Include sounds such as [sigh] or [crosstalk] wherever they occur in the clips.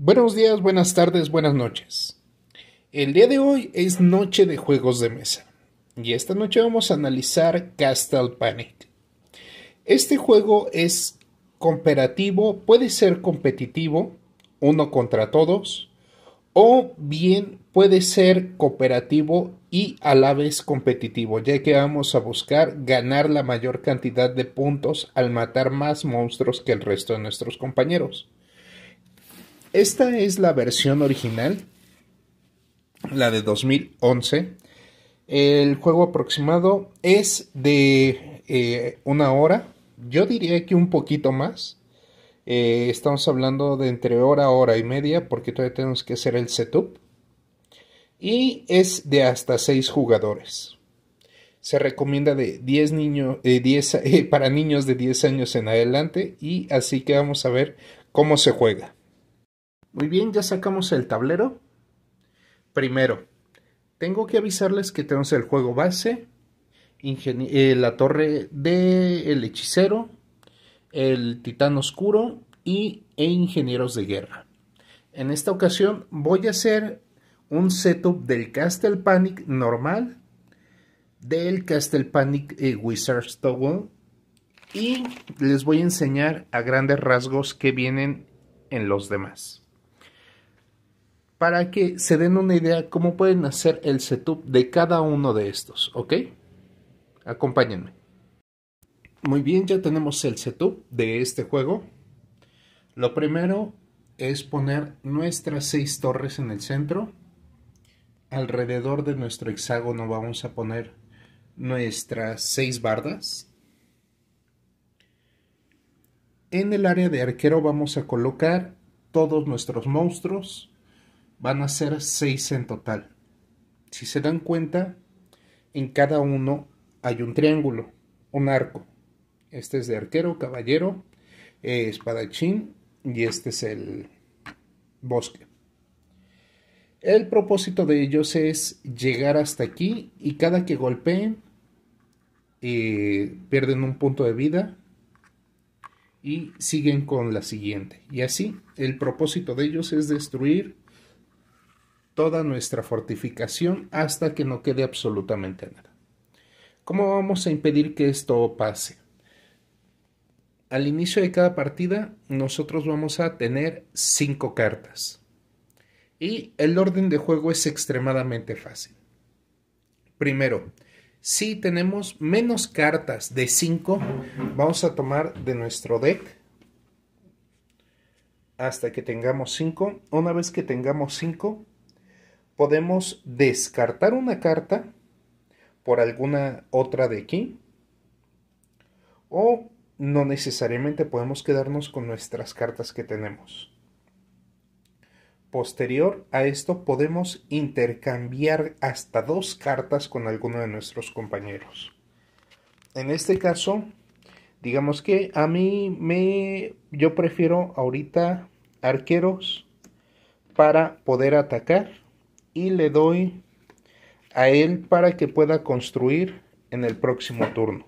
Buenos días, buenas tardes, buenas noches. El día de hoy es noche de juegos de mesa y esta noche vamos a analizar Castle Panic. Este juego es cooperativo, puede ser competitivo, uno contra todos, o bien puede ser cooperativo y a la vez competitivo, ya que vamos a buscar ganar la mayor cantidad de puntos al matar más monstruos que el resto de nuestros compañeros. Esta es la versión original, la de 2011. El juego aproximado es de eh, una hora, yo diría que un poquito más. Eh, estamos hablando de entre hora, hora y media, porque todavía tenemos que hacer el setup. Y es de hasta 6 jugadores. Se recomienda de 10 niños, eh, [laughs] para niños de 10 años en adelante. Y así que vamos a ver cómo se juega. Muy bien, ya sacamos el tablero. Primero, tengo que avisarles que tenemos el juego base, eh, la torre del el hechicero, el titán oscuro y, e ingenieros de guerra. En esta ocasión voy a hacer un setup del Castle Panic normal, del Castle Panic eh, Wizard's Tower y les voy a enseñar a grandes rasgos que vienen en los demás para que se den una idea cómo pueden hacer el setup de cada uno de estos, ¿ok? Acompáñenme. Muy bien, ya tenemos el setup de este juego. Lo primero es poner nuestras seis torres en el centro. Alrededor de nuestro hexágono vamos a poner nuestras seis bardas. En el área de arquero vamos a colocar todos nuestros monstruos van a ser seis en total. Si se dan cuenta, en cada uno hay un triángulo, un arco. Este es de arquero, caballero, eh, espadachín y este es el bosque. El propósito de ellos es llegar hasta aquí y cada que golpeen eh, pierden un punto de vida y siguen con la siguiente. Y así, el propósito de ellos es destruir toda nuestra fortificación hasta que no quede absolutamente nada. ¿Cómo vamos a impedir que esto pase? Al inicio de cada partida nosotros vamos a tener cinco cartas. Y el orden de juego es extremadamente fácil. Primero, si tenemos menos cartas de 5, vamos a tomar de nuestro deck hasta que tengamos 5. Una vez que tengamos 5, podemos descartar una carta por alguna otra de aquí. O no necesariamente podemos quedarnos con nuestras cartas que tenemos. Posterior a esto podemos intercambiar hasta dos cartas con alguno de nuestros compañeros. En este caso, digamos que a mí me yo prefiero ahorita arqueros para poder atacar y le doy a él para que pueda construir en el próximo turno.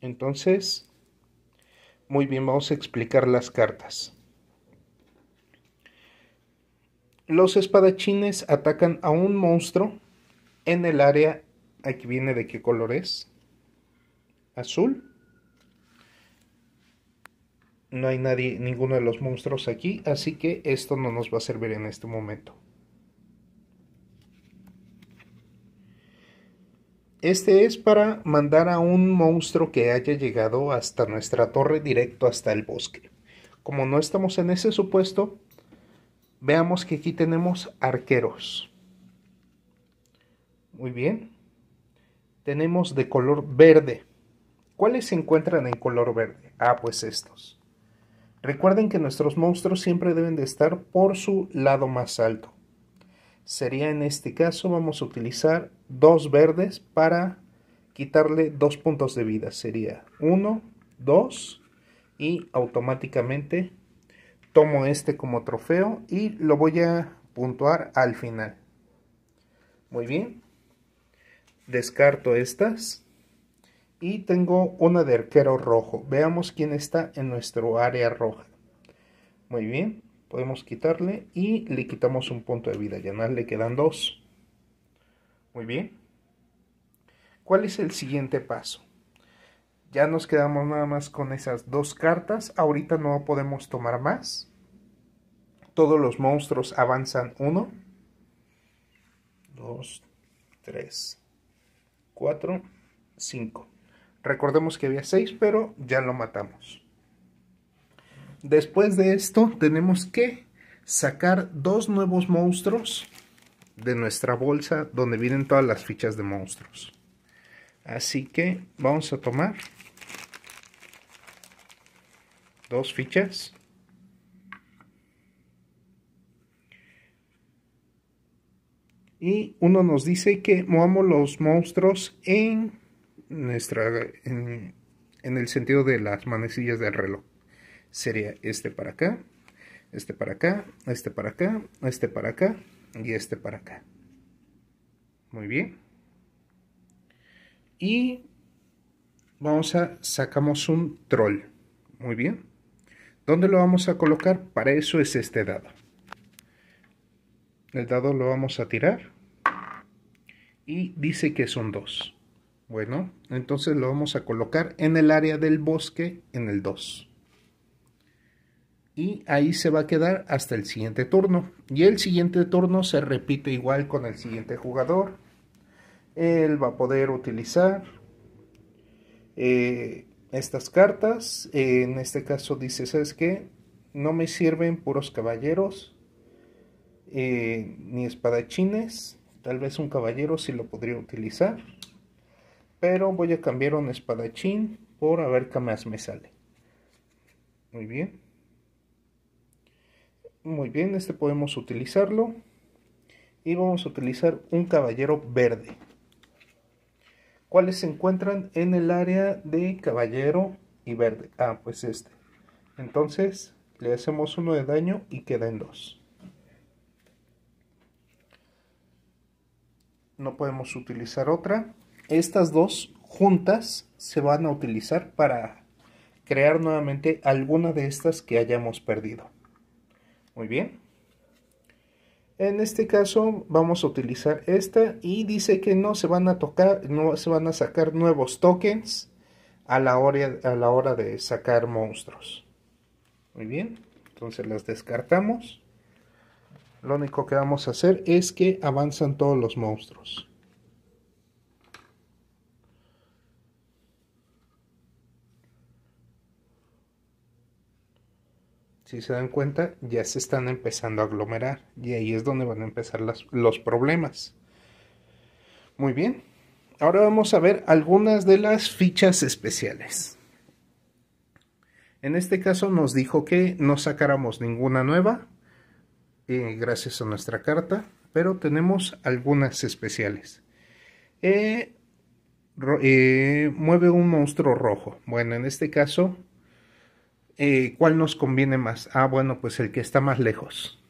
Entonces, muy bien, vamos a explicar las cartas. Los espadachines atacan a un monstruo en el área. Aquí viene de qué color es. Azul no hay nadie, ninguno de los monstruos aquí, así que esto no nos va a servir en este momento. Este es para mandar a un monstruo que haya llegado hasta nuestra torre directo hasta el bosque. Como no estamos en ese supuesto, veamos que aquí tenemos arqueros. Muy bien. Tenemos de color verde. ¿Cuáles se encuentran en color verde? Ah, pues estos. Recuerden que nuestros monstruos siempre deben de estar por su lado más alto. Sería en este caso, vamos a utilizar dos verdes para quitarle dos puntos de vida. Sería 1, 2 y automáticamente tomo este como trofeo y lo voy a puntuar al final. Muy bien. Descarto estas. Y tengo una de arquero rojo. Veamos quién está en nuestro área roja. Muy bien. Podemos quitarle y le quitamos un punto de vida. Ya nada le quedan dos. Muy bien. ¿Cuál es el siguiente paso? Ya nos quedamos nada más con esas dos cartas. Ahorita no podemos tomar más. Todos los monstruos avanzan uno. Dos, tres, cuatro, cinco. Recordemos que había seis, pero ya lo matamos. Después de esto, tenemos que sacar dos nuevos monstruos de nuestra bolsa donde vienen todas las fichas de monstruos. Así que vamos a tomar dos fichas. Y uno nos dice que movamos los monstruos en nuestra, en, en el sentido de las manecillas del reloj. Sería este para acá, este para acá, este para acá, este para acá y este para acá. Muy bien. Y vamos a, sacamos un troll. Muy bien. ¿Dónde lo vamos a colocar? Para eso es este dado. El dado lo vamos a tirar. Y dice que son dos. Bueno, entonces lo vamos a colocar en el área del bosque en el 2. Y ahí se va a quedar hasta el siguiente turno. Y el siguiente turno se repite igual con el siguiente jugador. Él va a poder utilizar eh, estas cartas. en este caso dice, ¿sabes qué? No me sirven puros caballeros eh, ni espadachines. Tal vez un caballero sí lo podría utilizar pero voy a cambiar un espadachín por a ver qué más me sale. Muy bien. Muy bien, este podemos utilizarlo. Y vamos a utilizar un caballero verde. ¿Cuáles se encuentran en el área de caballero y verde? Ah, pues este. Entonces le hacemos uno de daño y queda en dos. No podemos utilizar otra estas dos juntas se van a utilizar para crear nuevamente alguna de estas que hayamos perdido. Muy bien. En este caso vamos a utilizar esta y dice que no se van a tocar, no se van a sacar nuevos tokens a la hora, a la hora de sacar monstruos. Muy bien, entonces las descartamos. Lo único que vamos a hacer es que avanzan todos los monstruos. si se dan cuenta, ya se están empezando a aglomerar y ahí es donde van a empezar los problemas. Muy bien, ahora vamos a ver algunas de las fichas especiales. En este caso nos dijo que no sacáramos ninguna nueva, eh, gracias a nuestra carta, pero tenemos algunas especiales. Eh, eh, mueve un monstruo rojo. Bueno, en este caso eh, ¿cuál nos conviene más? Ah, bueno, pues el que está más lejos.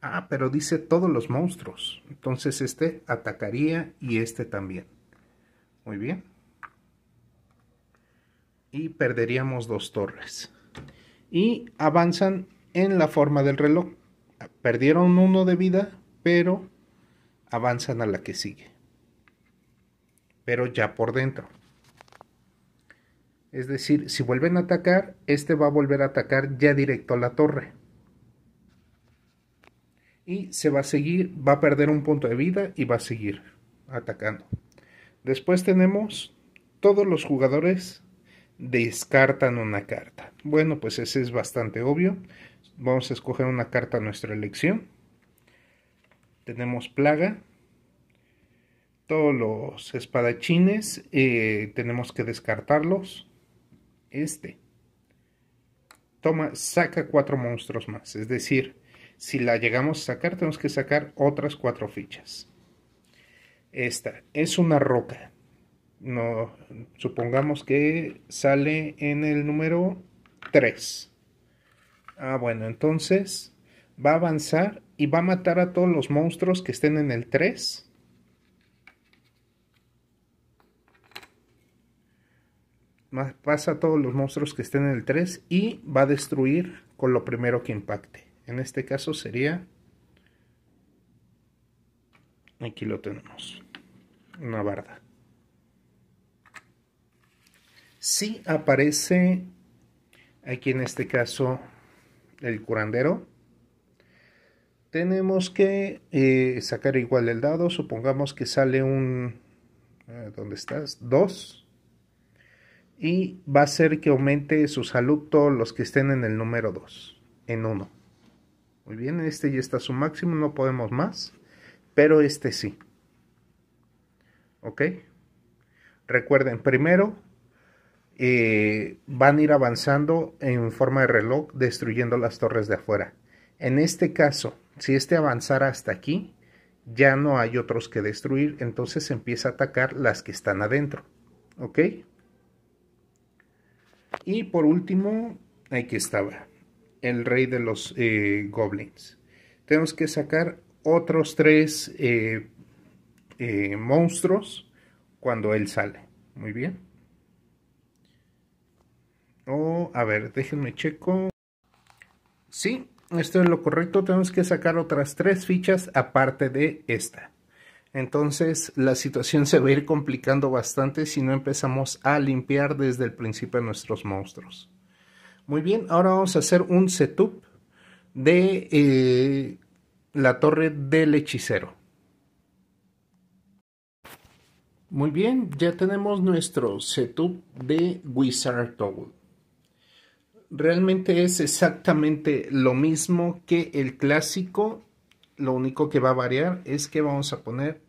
Ah, pero dice todos los monstruos. Entonces este atacaría y este también. Muy bien. Y perderíamos dos torres. Y avanzan en la forma del reloj. Perdieron uno de vida, pero avanzan a la que sigue. Pero ya por dentro. Es decir, si vuelven a atacar, este va a volver a atacar ya directo a la torre. Y se va a seguir, va a perder un punto de vida y va a seguir atacando. Después tenemos todos los jugadores descartan una carta. Bueno, pues ese es bastante obvio. Vamos a escoger una carta a nuestra elección. Tenemos plaga, todos los espadachines eh, tenemos que descartarlos este. Toma, saca cuatro monstruos más. Es decir, si la llegamos a sacar, tenemos que sacar otras cuatro fichas. Esta es una roca. No, supongamos que sale en el número 3. Ah, bueno, entonces va a avanzar y va a matar a todos los monstruos que estén en el 3 pasa a todos los monstruos que estén en el 3 y va a destruir con lo primero que impacte. En este caso sería... Aquí lo tenemos. Una barda. Si aparece aquí en este caso el curandero, tenemos que eh, sacar igual el dado. Supongamos que sale un... Eh, ¿Dónde estás? 2 y va a hacer que aumente su salud todos los que estén en el número 2, en 1. Muy bien, este ya está a su máximo, no podemos más, pero este sí. ¿Ok? Recuerden, primero eh, van a ir avanzando en forma de reloj, destruyendo las torres de afuera. En este caso, si este avanzara hasta aquí, ya no hay otros que destruir, entonces empieza a atacar las que están adentro. ¿Ok? Y por último, aquí estaba, el rey de los eh, goblins. Tenemos que sacar otros tres eh, eh, monstruos cuando él sale. Muy bien. Oh, a ver, déjenme checo. Sí, esto es lo correcto. Tenemos que sacar otras tres fichas aparte de esta. Entonces la situación se va a ir complicando bastante si no empezamos a limpiar desde el principio nuestros monstruos. Muy bien, ahora vamos a hacer un setup de eh, la torre del hechicero. Muy bien, ya tenemos nuestro setup de Wizard Tower. Realmente es exactamente lo mismo que el clásico lo único que va a variar es que vamos a poner,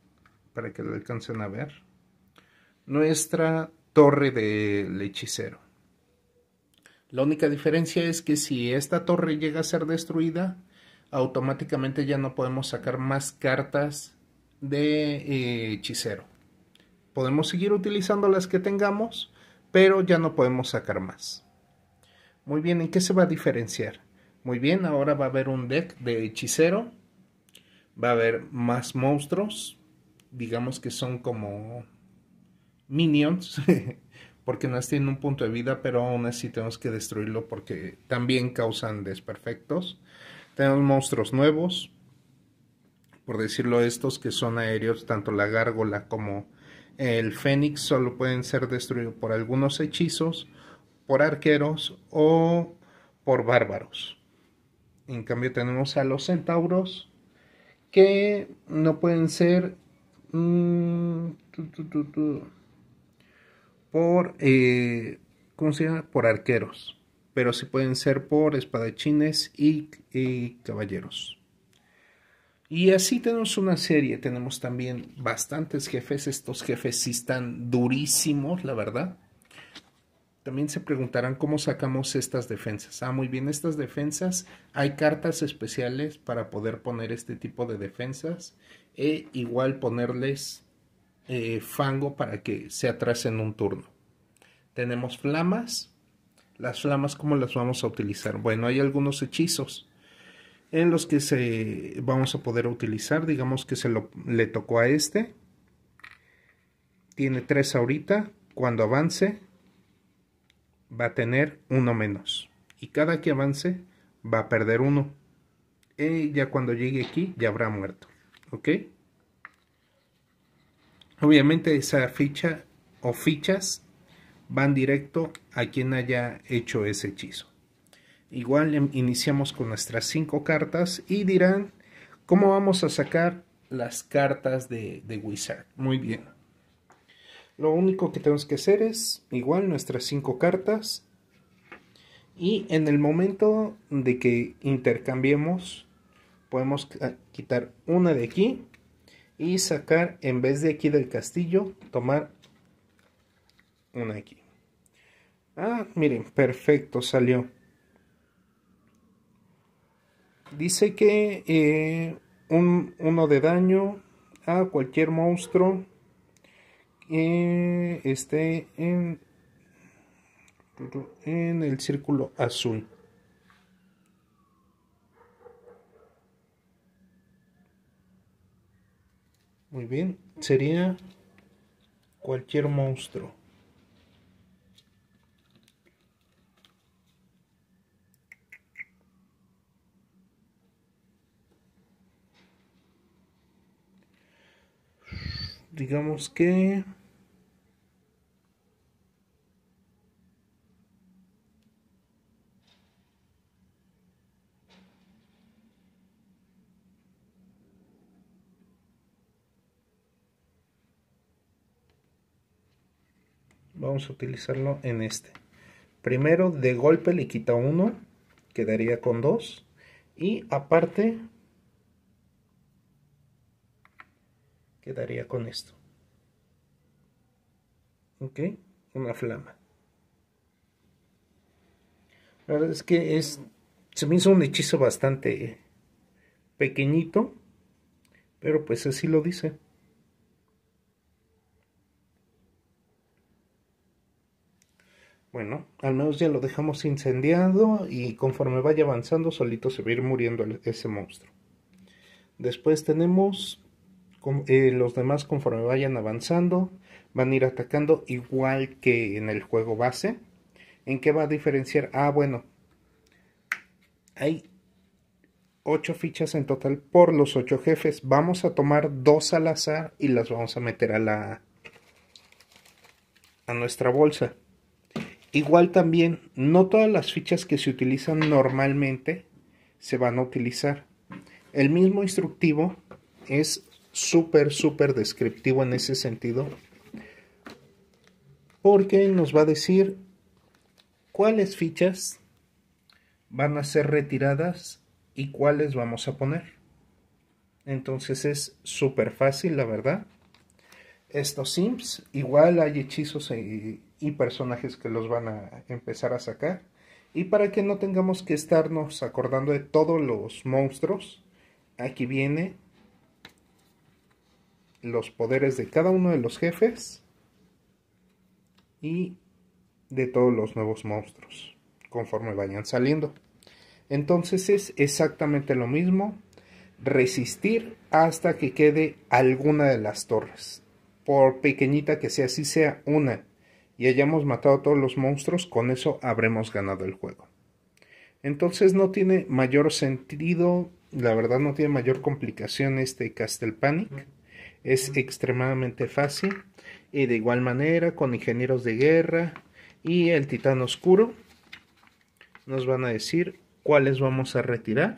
para que lo alcancen a ver, nuestra torre del hechicero. La única diferencia es que si esta torre llega a ser destruida, automáticamente ya no podemos sacar más cartas de eh, hechicero. Podemos seguir utilizando las que tengamos, pero ya no podemos sacar más. Muy bien, ¿en qué se va a diferenciar? Muy bien, ahora va a haber un deck de hechicero va a haber más monstruos, digamos que son como minions, [laughs] porque no tienen un punto de vida, pero aún así tenemos que destruirlo porque también causan desperfectos. Tenemos monstruos nuevos, por decirlo estos que son aéreos, tanto la gárgola como el fénix solo pueden ser destruidos por algunos hechizos, por arqueros o por bárbaros. En cambio tenemos a los centauros, que no pueden ser por arqueros pero sí pueden ser por espadachines y, y caballeros y así tenemos una serie tenemos también bastantes jefes estos jefes sí están durísimos la verdad también se preguntarán cómo sacamos estas defensas. Ah, muy bien, estas defensas, hay cartas especiales para poder poner este tipo de defensas e igual ponerles eh, fango para que se atrasen un turno. Tenemos flamas. Las flamas, ¿cómo las vamos a utilizar? Bueno, hay algunos hechizos en los que se vamos a poder utilizar. Digamos que se le tocó a este. Tiene tres ahorita. Cuando avance, va a tener uno menos. Y cada que avance va a perder uno. Y ya cuando llegue aquí ya habrá muerto. ¿Ok? Obviamente esa ficha o fichas van directo a quien haya hecho ese hechizo. Igual em, iniciamos con nuestras cinco cartas y dirán cómo vamos a sacar las cartas de, de Wizard. Muy bien. Lo único que tenemos que hacer es igual nuestras cinco cartas. Y en el momento de que intercambiemos, podemos ah, quitar una de aquí y sacar en vez de aquí del castillo, tomar una aquí. Ah, miren, perfecto, salió. Dice que eh, un, uno de daño a cualquier monstruo eh, esté en, en el círculo azul. Muy bien, sería cualquier monstruo. digamos que vamos a utilizarlo en este primero de golpe le quita uno quedaría con dos y aparte quedaría con esto ok una flama la verdad es que es se me hizo un hechizo bastante pequeñito pero pues así lo dice Bueno, al menos ya lo dejamos incendiado y conforme vaya avanzando solito se va a ir muriendo ese monstruo. Después tenemos eh, los demás conforme vayan avanzando, van a ir atacando igual que en el juego base. ¿En qué va a diferenciar? Ah, bueno, hay ocho fichas en total por los ocho jefes. Vamos a tomar dos al azar y las vamos a meter a la a nuestra bolsa. Igual también, no todas las fichas que se utilizan normalmente se van a utilizar. El mismo instructivo es súper, súper descriptivo en ese sentido, porque nos va a decir cuáles fichas van a ser retiradas y cuáles vamos a poner. Entonces es súper fácil, la verdad. Estos sims, igual hay hechizos y y personajes que los van a empezar a sacar. Y para que no tengamos que estarnos acordando de todos los monstruos, aquí viene los poderes de cada uno de los jefes y de todos los nuevos monstruos conforme vayan saliendo. Entonces es exactamente lo mismo, resistir hasta que quede alguna de las torres, por pequeñita que sea, si sea una y hayamos matado a todos los monstruos, con eso habremos ganado el juego. Entonces no tiene mayor sentido, la verdad no tiene mayor complicación este Castle Panic. Es extremadamente fácil. Y de igual manera, con ingenieros de guerra y el titán oscuro, nos van a decir cuáles vamos a retirar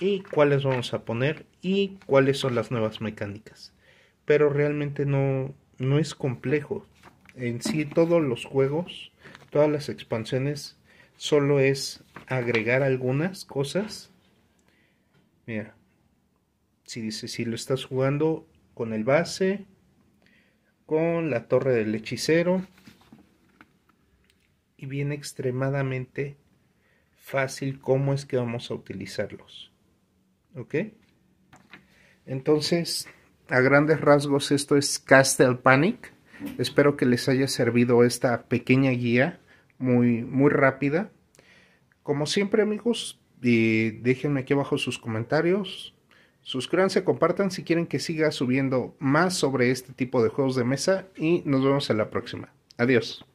y cuáles vamos a poner y cuáles son las nuevas mecánicas. Pero realmente no, no es complejo. En sí todos los juegos, todas las expansiones, solo es agregar algunas cosas. Mira, si dice, si lo estás jugando con el base, con la torre del hechicero, y viene extremadamente fácil cómo es que vamos a utilizarlos. ¿Ok? Entonces, a grandes rasgos esto es Castle Panic. Espero que les haya servido esta pequeña guía muy, muy rápida. Como siempre amigos, déjenme aquí abajo sus comentarios. Suscríbanse, compartan si quieren que siga subiendo más sobre este tipo de juegos de mesa y nos vemos en la próxima. Adiós.